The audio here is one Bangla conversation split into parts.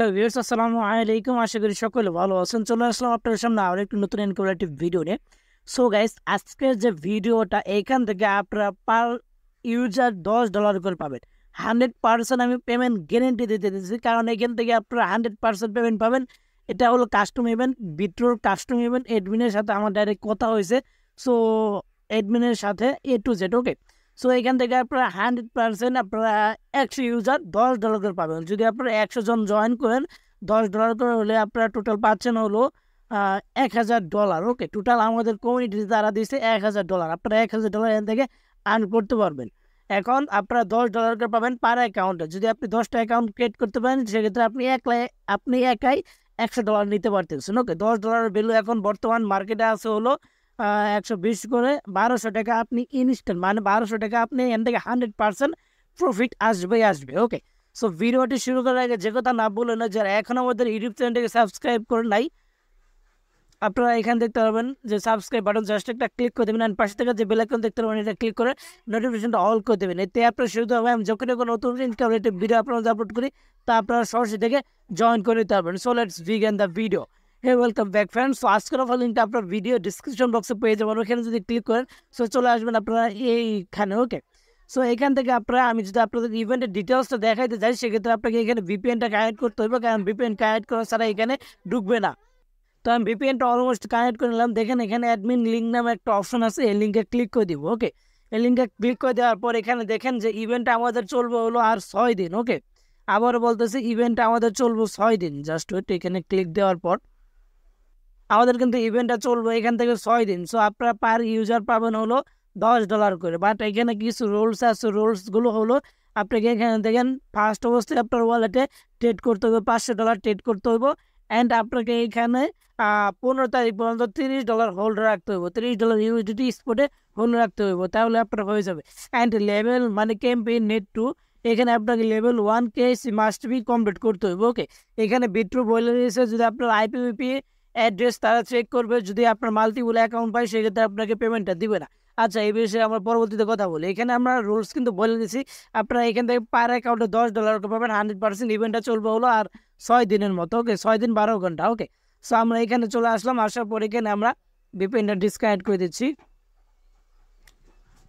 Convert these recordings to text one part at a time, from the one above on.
হ্যালো ভিউস আসসালামু আলাইকুম আশা করি সকলে ভালো আছেন চলে আসলাম আপনার সামনে আরও একটি নতুন ইনকোভেটিভ ভিডিও নিয়ে সো গাইস আজকের যে ভিডিওটা এখান থেকে আপনারা পার ইউজার দশ ডলার করে পাবেন হান্ড্রেড পার্সেন্ট আমি পেমেন্ট গ্যারেন্টি দিতে দিচ্ছি কারণ এখান থেকে আপনারা হান্ড্রেড পার্সেন্ট পেমেন্ট পাবেন এটা হলো কাস্টম ইভেন্ট বিট্রোর কাস্টম ইভেন্ট এডমিনের সাথে আমার ডাইরেক্ট কথা হয়েছে সো এডমিনের সাথে A to Z okay so এখান থেকে আপনারা হান্ড্রেড পার্সেন্ট আপনারা একশো ইউজার দশ ডলার করে পাবেন যদি আপনারা একশো জন জয়েন করেন দশ ডলার করে হলে আপনারা টোটাল পাচ্ছেন হলো এক হাজার ডলার ওকে টোটাল আমাদের কমিউনিটি তারা দিয়েছে এক হাজার ডলার আপনারা এক হাজার ডলার এখান থেকে আর্ন করতে পারবেন এখন আপনারা দশ ডলার করে পাবেন পার অ্যাকাউন্টে যদি আপনি দশটা অ্যাকাউন্ট ক্রিয়েট করতে পারেন সেক্ষেত্রে আপনি একলাই আপনি একাই একশো ডলার নিতে পারতেছেন ওকে দশ ডলারের ভ্যালু এখন বর্তমান মার্কেটে আছে হলো একশো বিশ করে বারোশো টাকা আপনি ইনস্ট্যান্ট মানে বারোশো টাকা আপনি এখান থেকে হান্ড্রেড পার্সেন্ট প্রফিট আসবেই আসবে ওকে সো ভিডিওটি শুরু করার আগে যে কথা না বলে না যারা এখন আমাদের ইউটিউব চ্যানেলটিকে সাবস্ক্রাইব করে নাই আপনারা এখানে দেখতে পারবেন যে সাবস্ক্রাইব বাটন জাস্ট একটা ক্লিক করে দেবেন আর পাশে থেকে যে বেলাইকন দেখতে পারবেন এটা ক্লিক করে নোটিফিকেশনটা অল করে দেবেন এতে আপনার সুবিধা হবে আমি যখনই কোনো নতুন ইনকাম ভিডিও আপনারা আপলোড করি তা আপনারা সরাসরি থেকে জয়েন করে নিতে পারবেন so let's begin the video হ্যাঁ ওয়েলকাম ব্যাক ফ্রেন্ড সো আজকের অফার লিঙ্কটা আপনার ভিডিও ডিসক্রিপশন বক্সে পেয়ে যাবেন ওখানে যদি ক্লিক করেন সো চলে আসবেন আপনারা এইখানে ওকে সো এখান থেকে আপনারা আমি যদি আপনাদের ইভেন্টের ডিটেলসটা দেখাইতে চাই সেক্ষেত্রে আপনাকে এখানে ভিপিএনটা কানেক্ট করতে হবে কারণ ভিপিএন কানেক্ট করা ছাড়া এখানে ঢুকবে না তো আমি ভিপিএনটা অলমোস্ট কানেক্ট করে নিলাম দেখেন এখানে অ্যাডমিন লিঙ্ক নামে একটা অপশন আছে এই লিঙ্কে ক্লিক করে দিব ওকে এই লিঙ্কে ক্লিক করে দেওয়ার পর এখানে দেখেন যে ইভেন্টটা আমাদের চলবে হলো আর ছয় দিন ওকে আবার বলতেছি ইভেন্টটা আমাদের চলবে ছয় দিন জাস্ট ওইটা এখানে ক্লিক দেওয়ার পর আমাদের কিন্তু ইভেন্টটা চলবে এখান থেকে ছয় দিন সো আপনারা পার ইউজার পাবেন হলো দশ ডলার করে বাট এখানে কিছু রোলস আছে রোলসগুলো হলো আপনাকে এখানে দেখেন ফার্স্ট অবস্থায় আপনার ওয়ালেটে ট্রেড করতে হবে পাঁচশো ডলার ট্রেড করতে হইব অ্যান্ড আপনাকে এখানে পনেরো তারিখ পর্যন্ত তিরিশ ডলার হোল্ড রাখতে হইব তিরিশ ডলার ইউএসডিটি স্পটে হোল্ড রাখতে হইব তাহলে আপনার হয়ে যাবে অ্যান্ড লেভেল মানে ক্যাম্পেইন নেট টু এখানে আপনাকে level one see must be complete করতে হইব ওকে এখানে বিট্রু বয়লার দিয়েছে যদি আপনার আইপিপি অ্যাড্রেস তারা চেক করবে যদি আপনার মাল্টিপুল অ্যাকাউন্ট পায় সেক্ষেত্রে আপনাকে পেমেন্টটা দিবে না আচ্ছা এই বিষয়ে আমরা পরবর্তীতে কথা বলি এখানে আমরা রুলস কিন্তু বলে দিচ্ছি আপনারা এখান থেকে পার অ্যাকাউন্টে দশ ডলার পাবেন হান্ড্রেড পার্সেন্ট ইভেন্টটা চলবে হলো আর ছয় দিনের মতো ওকে ছয় দিন বারো ঘন্টা ওকে সো আমরা এখানে চলে আসলাম আসার পর এখানে আমরা বিপিনটা ডিসকানেক্ট করে দিচ্ছি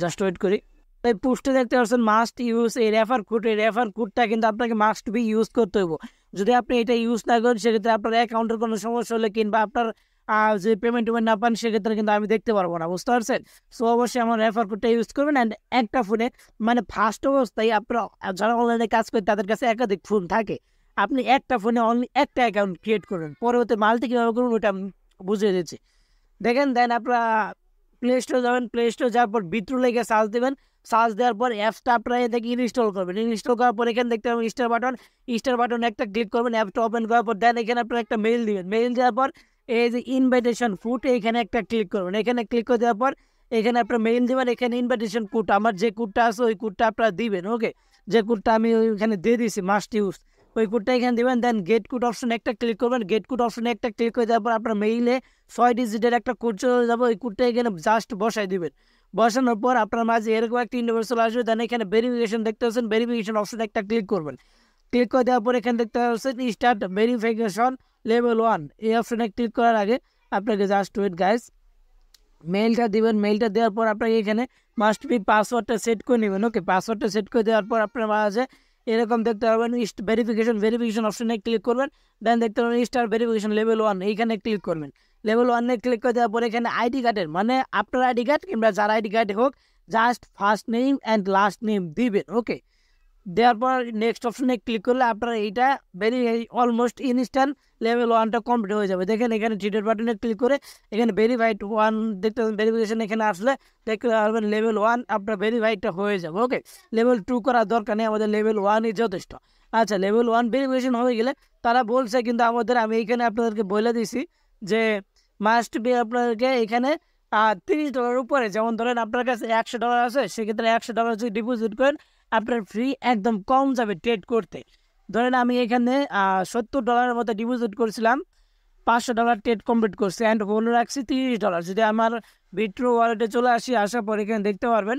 জাস্ট ওয়েট করি তাই পোস্টে দেখতে পাচ্ছেন মাস্ট ইউজ এই রেফার কোড এই রেফার কোডটা কিন্তু আপনাকে মাস্ট বি ইউজ করতে হইব যদি আপনি এটা ইউজ না করেন সেক্ষেত্রে আপনার অ্যাকাউন্টের কোনো সমস্যা হলে কিংবা আপনার যে পেমেন্ট টুমেন্ট না পান সেক্ষেত্রে কিন্তু আমি দেখতে পারবো না বুঝতে পারছেন সো অবশ্যই আমার রেফার কোডটা ইউজ করবেন অ্যান্ড একটা ফোনে মানে ফার্স্ট অবস্থায় আপনার যারা অনলাইনে কাজ করে তাদের কাছে একাধিক ফোন থাকে আপনি একটা ফোনে অনলি একটা অ্যাকাউন্ট ক্রিয়েট করবেন পরবর্তী মালটি কীভাবে করুন ওটা বুঝিয়ে দিচ্ছি দেখেন দেন আপনারা প্লে স্টোর যাবেন প্লে স্টোর যাওয়ার পর বিদ্রু লেগে সার্চ দেবেন সার্চ দেওয়ার পর অ্যাপসটা আপনারা এটাকে ইনস্টল করবেন ইনস্টল করার পর এখানে দেখতে পাবেন স্টার বাটন স্টার বাটন একটা ক্লিক করবেন অ্যাপটা ওপেন করার পর দেন এখানে আপনারা একটা মেইল দেবেন মেইল দেওয়ার পর এই যে ইনভাইটেশন ফুট এখানে একটা ক্লিক করবেন এখানে ক্লিক করে দেওয়ার পর এখানে আপনার মেইল দেবেন এখানে ইনভাইটেশন কোড আমার যে কুটটা আছে ওই কুটটা আপনারা দিবেন ওকে যে কুটটা আমি ওইখানে দিয়ে দিয়েছি মাস্ট ইউজ ওই কুটটা এখানে দেবেন দেন গেট কুট অপশন একটা ক্লিক করবেন গেট কুট অপশনে একটা ক্লিক করে দেওয়ার পর আপনার মেইলে ছয় ডিজিটের একটা কোড চলে যাবে ওই কুটটা এখানে জাস্ট বসাই দেবেন বসানোর পর আপনার মাঝে এরকম একটা ইন্টারভিউ চলে আসবে দেন এখানে ভেরিফিকেশন দেখতে পাচ্ছেন ভেরিফিকেশন অপশানে একটা ক্লিক করবেন ক্লিক করে দেওয়ার পর এখানে দেখতে পাচ্ছেন স্টার্ট ভেরিফিকেশন লেভেল ওয়ান এই অপশানে ক্লিক করার আগে আপনাকে জাস্ট ওয়েট গাইস মেইলটা দেবেন মেইলটা দেওয়ার পর আপনাকে এখানে মাস্ট বি পাসওয়ার্ডটা সেট করে নেবেন ওকে পাসওয়ার্ডটা সেট করে দেওয়ার পর আপনার মাঝে এরকম দেখতে পারবেন ইস্ট ভেরিফিকেশন ভেরিফিকেশন অপশনে ক্লিক করবেন দেন দেখতে পারবেন স্টার ভেরিফিকেশন লেভেল ওয়ান এইখানে ক্লিক করবেন লেভেল ওয়ানে ক্লিক করে দেওয়ার পরে এখানে আইডি কার্ডের মানে আপনার আইডি কার্ড কিংবা যার আইডি কার্ড হোক just first name and last name দিবেন ওকে দেওয়ার পর নেক্সট অপশনে ক্লিক করলে আপনার এইটা ভেরি অলমোস্ট ইনস্ট্যান্ট লেভেল ওয়ানটা কমপ্লিট হয়ে যাবে দেখেন এখানে টিটের বাটনে ক্লিক করে এখানে ভেরিফাইড ওয়ান দেখতে ভেরিফিকেশন এখানে আসলে দেখতে পারবেন লেভেল ওয়ান আপনার ভেরিফাইডটা হয়ে যাবে ওকে লেভেল টু করার দরকার নেই আমাদের লেভেল ওয়ানই যথেষ্ট আচ্ছা লেভেল ওয়ান ভেরিফিকেশন হয়ে গেলে তারা বলছে কিন্তু আমাদের আমি এখানে আপনাদেরকে বলে দিছি যে মাস্ট বি আপনাদেরকে এখানে তিরিশ ডলার উপরে যেমন ধরেন আপনার কাছে একশো ডলার আছে সেক্ষেত্রে একশো ডলার যদি ডিপোজিট করেন আপনার ফ্রি একদম কম যাবে ট্রেড করতে ধরেন আমি এখানে সত্তর ডলারের মতো ডিপোজিট করেছিলাম পাঁচশো ডলার ট্রেড কমপ্লিট করছে অ্যান্ড হোল্ড রাখছি তিরিশ ডলার যদি আমার বিট্রো ওয়ালেটে চলে আসি আসার পর এখানে দেখতে পারবেন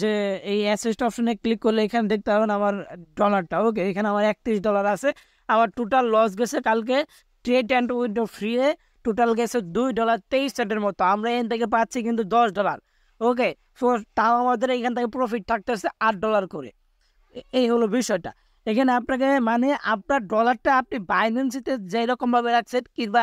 যে এই অ্যাসেস্ট অপশনে ক্লিক করলে এখানে দেখতে পাবেন আমার ডলারটা ওকে এখানে আমার একত্রিশ ডলার আছে আমার টোটাল লস গেছে কালকে ট্রেড অ্যান্ড উইন্ডো ফ্রিয়ে টোটাল গেছে দুই ডলার তেইশ সেন্টের মতো আমরা এখান থেকে পাচ্ছি কিন্তু দশ ডলার ওকে সো তাও আমাদের এখান থেকে প্রফিট থাকতেছে আট ডলার করে এই হলো বিষয়টা এখানে আপনাকে মানে আপনার ডলারটা আপনি বাইন্যান্সিতে যেরকমভাবে রাখছেন কিংবা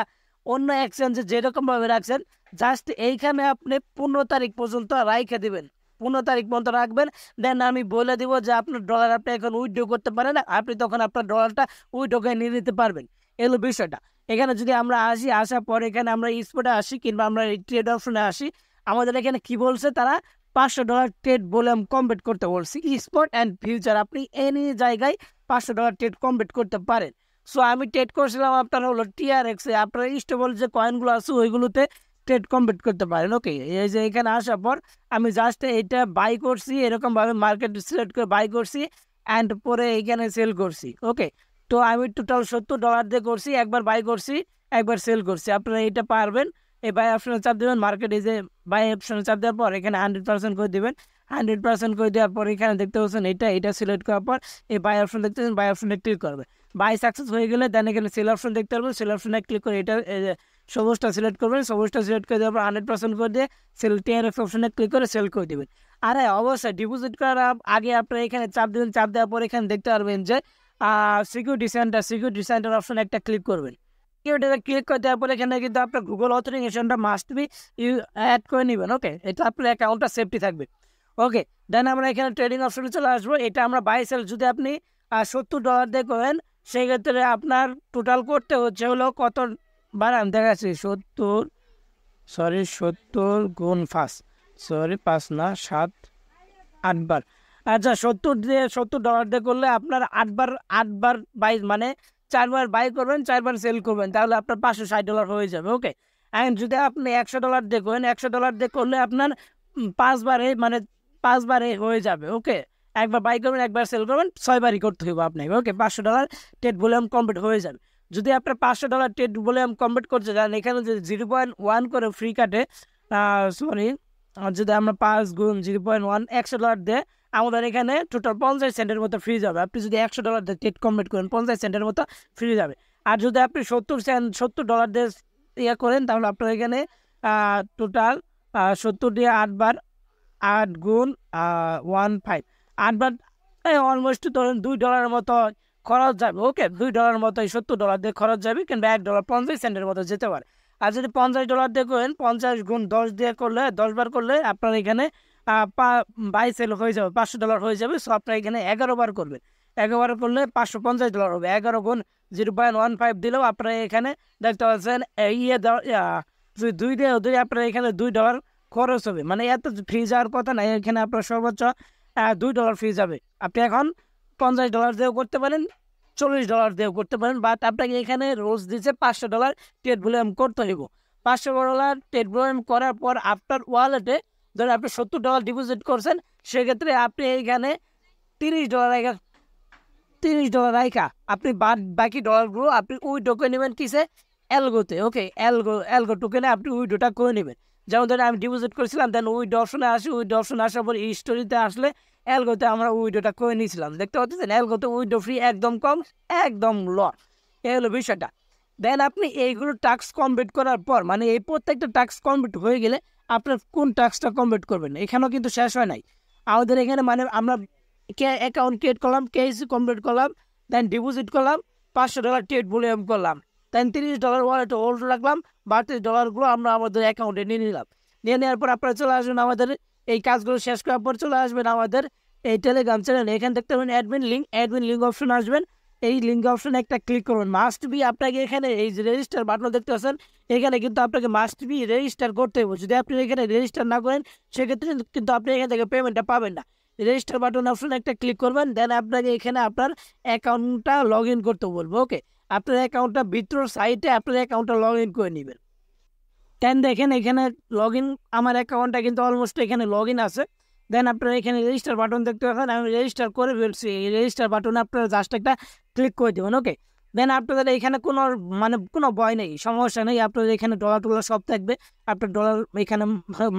অন্য এক্সচেঞ্জে যেরকমভাবে রাখছেন জাস্ট এইখানে আপনি পনেরো তারিখ পর্যন্ত রাইখে দেবেন পনেরো তারিখ পর্যন্ত রাখবেন দেন আমি বলে দিব যে আপনার ডলার আপনি এখন উইথড্র করতে পারেন আপনি তখন আপনার ডলারটা উইথড্র করে নিয়ে নিতে পারবেন এলো বিষয়টা এখানে যদি আমরা আসি আসার পর এখানে আমরা স্পোর্টে আসি কিংবা আমরা ট্রেড অপশনে আসি আমাদের এখানে কি বলছে তারা পাঁচশো ডলার ট্রেড বলে আমি কমপ্লিট করতে বলছি স্পট অ্যান্ড ফিউচার আপনি এনি জায়গায় পাঁচশো ডলার ট্রেড কমপ্লিট করতে পারেন সো আমি ট্রেড করছিলাম আপনার হলো টিআরএক্সে আপনার ইস্টেবল যে কয়েনগুলো আছে ওইগুলোতে ট্রেড কমপ্লিট করতে পারেন ওকে এই যে এখানে আসার পর আমি জাস্ট এটা বাই করছি এরকমভাবে মার্কেট সিলেক্ট করে বাই করছি অ্যান্ড পরে এইখানে সেল করছি ওকে তো আমি টোটাল সত্তর ডলার দিয়ে করছি একবার বাই করছি একবার সেল করছি আপনারা এটা পারবেন এই বাই অপশানে চাপ দেবেন এই যে বাই অপশানে চাপ দেওয়ার পর এখানে হান্ড্রেড পার্সেন্ট করে দেবেন হান্ড্রেড পার্সেন্ট করে দেওয়ার পর এখানে দেখতে পাচ্ছেন এটা এটা সিলেক্ট করার পর এই বাই অপশন দেখতে পাচ্ছেন বাই অপশনে ক্লিক করবে বাই সাকসেস হয়ে গেলে দেন এখানে সেল অপশন দেখতে পারবেন সেল অপশনে ক্লিক করে এটা সবুজটা সিলেক্ট করবেন সবুজটা সিলেক্ট করে দেওয়ার পর হান্ড্রেড পার্সেন্ট করে দিয়ে সেল টিআরএক্স অপশনে ক্লিক করে সেল করে দেবেন আর অবশ্যই ডিপোজিট করার আগে আপনারা এখানে চাপ দেবেন চাপ দেওয়ার পর এখানে দেখতে পারবেন যে security centre security centre option একটা ক্লিক করবেন কেউ ক্লিক করে দেওয়ার পরে এখানে কিন্তু আপনার গুগল অথরিকেশনটা মাস্ট বি ইউ অ্যাড করে নেবেন ওকে এটা আপনার অ্যাকাউন্টটা সেফটি থাকবে ওকে দেন আমরা এখানে ট্রেডিং অপশনে চলে আসবো এটা আমরা বাই সেল যদি আপনি সত্তর ডলার দিয়ে করেন সেই ক্ষেত্রে আপনার টোটাল করতে হচ্ছে হলো কত বানান দেখাচ্ছি সত্তর সরি সত্তর গুণ পাঁচ সরি পাঁচ না সাত আটবার আচ্ছা সত্তর দিয়ে সত্তর ডলার দিয়ে করলে আপনার আটবার আটবার বাইশ মানে চারবার বাই করবেন চারবার সেল করবেন তাহলে আপনার পাঁচশো ষাট ডলার হয়ে যাবে ওকে অ্যান্ড যদি আপনি একশো ডলার দেখবেন করেন একশো ডলার দিয়ে করলে আপনার পাঁচবারে মানে পাঁচবারে হয়ে যাবে ওকে একবার বাই করবেন একবার সেল করবেন ছয়বারই করতে হবে আপনাকে ওকে পাঁচশো ডলার টেট ভলিউম কমপ্লিট হয়ে যাবে যদি আপনার পাঁচশো ডলার টেট ভলিউম কমপ্লিট করতে চান এখানে যদি জিরো পয়েন্ট ওয়ান করে ফ্রি কাটে সরি যদি আমরা পাঁচ গুণ জিরো পয়েন্ট ওয়ান একশো ডলার দেয় আমাদের এখানে টোটাল পঞ্চাশ সেন্টের মতো ফ্রি যাবে আপনি যদি একশো ডলার দিয়ে টেট কমপ্লিট করেন পঞ্চাশ সেন্টের মতো ফ্রি যাবে আর যদি আপনি সত্তর সেন্ট সত্তর ডলার দিয়ে ইয়ে করেন তাহলে আপনার এখানে টোটাল সত্তর দিয়ে আটবার আট গুণ ওয়ান ফাইভ আটবার অলমোস্ট ধরেন দুই ডলারের মতো খরচ যাবে ওকে দুই ডলার মতো সত্তর ডলার দিয়ে খরচ যাবে কিংবা এক ডলার পঞ্চাশ সেন্টের মতো যেতে পারে আর যদি পঞ্চাশ ডলার দিয়ে করেন পঞ্চাশ গুণ দশ দিয়ে করলে দশবার করলে আপনার এখানে বাই সেল হয়ে যাবে পাঁচশো ডলার হয়ে যাবে সো আপনার এখানে এগারো বার করবেন এগারো বার করলে পাঁচশো পঞ্চাশ ডলার হবে এগারো গুণ জিরো পয়েন্ট ওয়ান ফাইভ দিলেও আপনার এখানে দেখতে পাচ্ছেন ইয়ে দুই দিয়ে দুই আপনার এখানে দুই ডলার খরচ হবে মানে এত ফ্রি যাওয়ার কথা না এখানে আপনার সর্বোচ্চ দুই ডলার ফ্রি যাবে আপনি এখন পঞ্চাশ ডলার দিয়েও করতে পারেন চল্লিশ ডলার দিয়েও করতে পারেন বাট আপনাকে এখানে রোজ দিচ্ছে পাঁচশো ডলার ট্রেড ভলিউম করতে হইব পাঁচশো ডলার ট্রেড ভলিউম করার পর আপনার ওয়ালেটে ধরে আপনি সত্তর ডলার ডিপোজিট করছেন সেক্ষেত্রে আপনি এইখানে তিরিশ ডলার রাখা তিরিশ ডলার রাখা আপনি বাদ বাকি ডলারগুলো আপনি উইডোকে নেবেন কিসে অ্যালগোতে ওকে অ্যালগো অ্যালগো টোকেনে আপনি উইডোটা করে নেবেন যেমন ধরেন আমি ডিপোজিট করেছিলাম দেন উই দর্শনে আসি ওই দর্শন আসার পর স্টোরিতে আসলে অ্যালগোতে আমরা উইডোটা করে নিয়েছিলাম দেখতে পাচ্ছেন অ্যালগোতে উইডো ফ্রি একদম কম একদম ল এই হলো বিষয়টা দেন আপনি এইগুলো টাস্ক কমপ্লিট করার পর মানে এই প্রত্যেকটা টাস্ক কমপ্লিট হয়ে গেলে আপনার কোন টাস্কটা কমপ্লিট করবেন এখানেও কিন্তু শেষ হয় নাই আমাদের এখানে মানে আমরা অ্যাকাউন্ট ক্রিয়েট করলাম কেএসি কমপ্লিট করলাম দেন ডিপোজিট করলাম পাঁচশো ডলার ট্রেড ভলিউম করলাম দেন তিরিশ ডলার ওয়ালেটে হোল্ড রাখলাম বাড়তিরিশ ডলারগুলো আমরা আমাদের অ্যাকাউন্টে নিয়ে নিলাম নিয়ে নেওয়ার পর আপনারা চলে আসবেন আমাদের এই কাজগুলো শেষ করার পর চলে আসবেন আমাদের এই টেলিগ্রাম চ্যানেল এখানে দেখতে পাবেন admin link admin link option আসবেন এই লিঙ্ক অপশানে একটা ক্লিক করবেন মাস্ট বি আপনাকে এখানে এই যে রেজিস্টার বাটন দেখতে পাচ্ছেন এখানে কিন্তু আপনাকে মাস্ট বি রেজিস্টার করতে হবে যদি আপনি এখানে রেজিস্টার না করেন সেক্ষেত্রে কিন্তু আপনি এখান থেকে পেমেন্টটা পাবেন না রেজিস্টার বাটন অপশানে একটা ক্লিক করবেন দেন আপনাকে এখানে আপনার অ্যাকাউন্টটা লগ ইন করতে বলবো ওকে আপনার অ্যাকাউন্টটা ভিতর সাইটে আপনার অ্যাকাউন্টটা লগ ইন করে নেবেন দেন দেখেন এখানে লগ ইন আমার অ্যাকাউন্টটা কিন্তু অলমোস্ট এখানে লগ ইন আছে দেন আপনারা এখানে রেজিস্টার বাটন দেখতে পাচ্ছেন আমি রেজিস্টার করে ফেলছি এই রেজিস্টার বাটনে আপনারা জাস্ট একটা ক্লিক করে দেবেন ওকে দেন আপনাদের এখানে কোনো মানে কোনো ভয় নেই সমস্যা নেই আপনাদের এখানে ডলার টলার সব থাকবে আপনার ডলার এখানে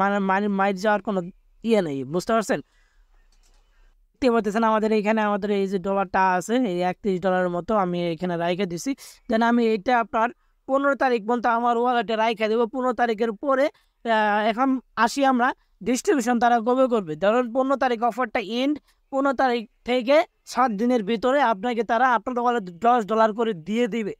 মানে মাইর যাওয়ার কোনো ইয়ে নেই বুঝতে পারছেন দেখতে পাচ্ছেন আমাদের এখানে আমাদের এই যে ডলারটা আছে এই একত্রিশ ডলারের মতো আমি এখানে রাইখে দিছি দেন আমি এটা আপনার পনেরো তারিখ পর্যন্ত আমার ওয়ালেটে রাইখে দেবো পনেরো তারিখের পরে এখন আসি আমরা ডিস্ট্রিবিউশন তারা কবে করবে ধরুন পনেরো তারিখ অফারটা এন্ড পনেরো তারিখ থেকে সাত দিনের ভিতরে আপনাকে তারা আপনার দোকানে দশ ডলার করে দিয়ে দিবে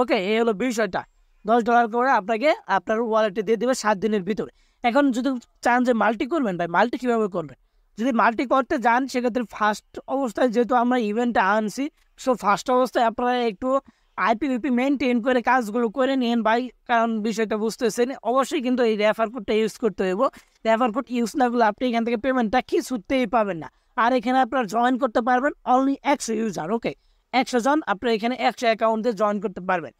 ওকে এই হলো বিষয়টা দশ ডলার করে আপনাকে আপনার ওয়ালেটে দিয়ে দেবে সাত দিনের ভিতরে এখন যদি চান যে মাল্টি করবেন ভাই মাল্টি কীভাবে করবেন যদি মাল্টি করতে যান সেক্ষেত্রে ফার্স্ট অবস্থায় যেহেতু আমরা ইভেন্টটা আনছি সো ফার্স্ট অবস্থায় আপনারা একটু আইপি ভিপি মেনটেন করে কাজগুলো করে নিন ভাই কারণ বিষয়টা বুঝতেছেন অবশ্যই কিন্তু এই রেফার কোডটা ইউজ করতে হইব রেফার কোড ইউজ না করলে আপনি এখান থেকে পেমেন্টটা কি ছুটতেই পাবেন না আর এখানে আপনারা জয়েন করতে পারবেন অনলি একশো ইউজার ওকে একশো জন আপনারা এখানে একশো অ্যাকাউন্টে জয়েন করতে পারবেন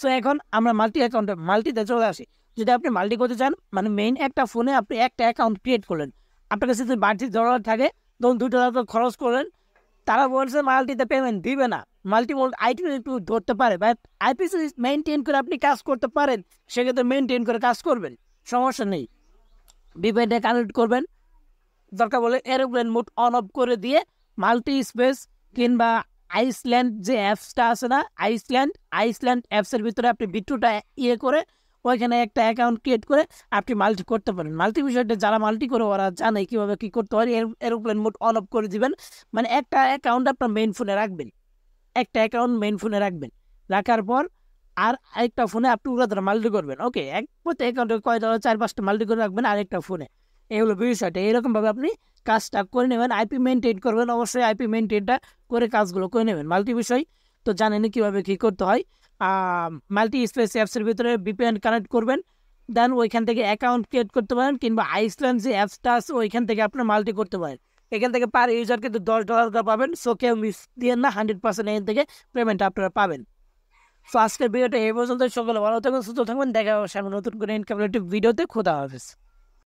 সো এখন আমরা মাল্টি অ্যাকাউন্টে মাল্টিতে চলে আসি যদি আপনি মাল্টি করতে চান মানে মেইন একটা ফোনে আপনি একটা অ্যাকাউন্ট ক্রিয়েট করলেন আপনার কাছে যদি বাড়তি ডলার থাকে ধরুন দুটো টাকা খরচ করলেন তারা বলছে মাল্টিতে পেমেন্ট দিবে না মাল্টিমোড আইটি একটু ধরতে পারে বাট আইপিএস মেনটেন করে আপনি কাজ করতে পারেন সেক্ষেত্রে মেনটেন করে কাজ করবেন সমস্যা নেই বিপেডে কানেক্ট করবেন দরকার বলে এরোপ্লেন মোড অন অফ করে দিয়ে মাল্টি স্পেস কিংবা আইসল্যান্ড যে অ্যাপসটা আছে না আইসল্যান্ড আইসল্যান্ড অ্যাপসের ভিতরে আপনি বিট্টুটা ইয়ে করে ওইখানে একটা অ্যাকাউন্ট ক্রিয়েট করে আপনি মাল্টি করতে পারেন মাল্টি বিষয়টা যারা মাল্টি করে ওরা জানে কীভাবে কী করতে পারে এরোপ্লেন মোড অন অফ করে দিবেন মানে একটা অ্যাকাউন্ট আপনার মেইন ফোনে রাখবেন একটা অ্যাকাউন্ট মেইন ফোনে রাখবেন রাখার পর আর একটা ফোনে আপনি উড়া ধরে মাল্টি করবেন ওকে এক প্রতি অ্যাকাউন্টে কয় চার পাঁচটা মাল্টি করে রাখবেন আর একটা ফোনে এগুলো হলো বিষয়টা এইরকমভাবে আপনি কাজটা করে নেবেন আইপি মেনটেন করবেন অবশ্যই আইপি মেনটেনটা করে কাজগুলো করে নেবেন মাল্টি বিষয় তো জানেন কীভাবে কী করতে হয় মাল্টি স্পেস অ্যাপসের ভিতরে বিপিএন কানেক্ট করবেন দেন ওইখান থেকে অ্যাকাউন্ট ক্রিয়েট করতে পারেন কিংবা আইসল্যান্ড যে অ্যাপসটা আছে ওইখান থেকে আপনার মাল্টি করতে পারেন এখান থেকে পার ইউজার কিন্তু দশ ডলার করে পাবেন সো কেউ মিস দিয়ে না হান্ড্রেড পার্সেন্ট এখান থেকে পেমেন্ট আপনারা পাবেন ফার্স্টের ভিডিওটা এই পর্যন্ত সকলে ভালো থাকবেন সুস্থ থাকবেন দেখা সামনে নতুন করে ইনকামেটিভ ভিডিওতে খোদা হাফেজ